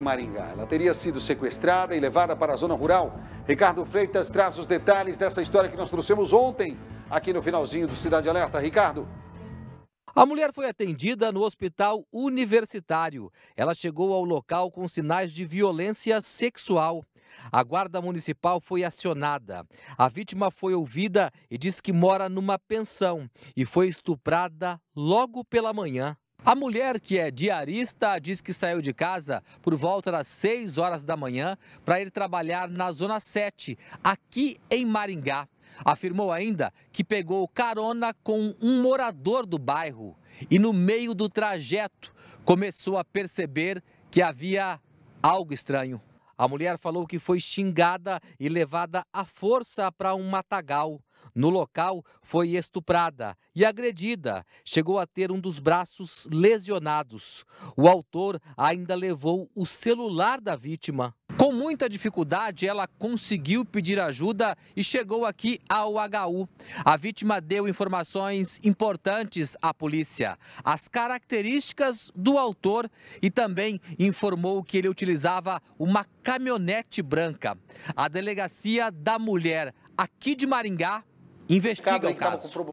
Maringá. Ela teria sido sequestrada e levada para a zona rural. Ricardo Freitas traz os detalhes dessa história que nós trouxemos ontem, aqui no finalzinho do Cidade Alerta. Ricardo. A mulher foi atendida no hospital universitário. Ela chegou ao local com sinais de violência sexual. A guarda municipal foi acionada. A vítima foi ouvida e diz que mora numa pensão e foi estuprada logo pela manhã. A mulher, que é diarista, diz que saiu de casa por volta das 6 horas da manhã para ir trabalhar na Zona 7, aqui em Maringá. Afirmou ainda que pegou carona com um morador do bairro e, no meio do trajeto, começou a perceber que havia algo estranho. A mulher falou que foi xingada e levada à força para um matagal. No local, foi estuprada e agredida. Chegou a ter um dos braços lesionados. O autor ainda levou o celular da vítima muita dificuldade, ela conseguiu pedir ajuda e chegou aqui ao HU. A vítima deu informações importantes à polícia, as características do autor e também informou que ele utilizava uma caminhonete branca. A delegacia da mulher aqui de Maringá investiga o caso.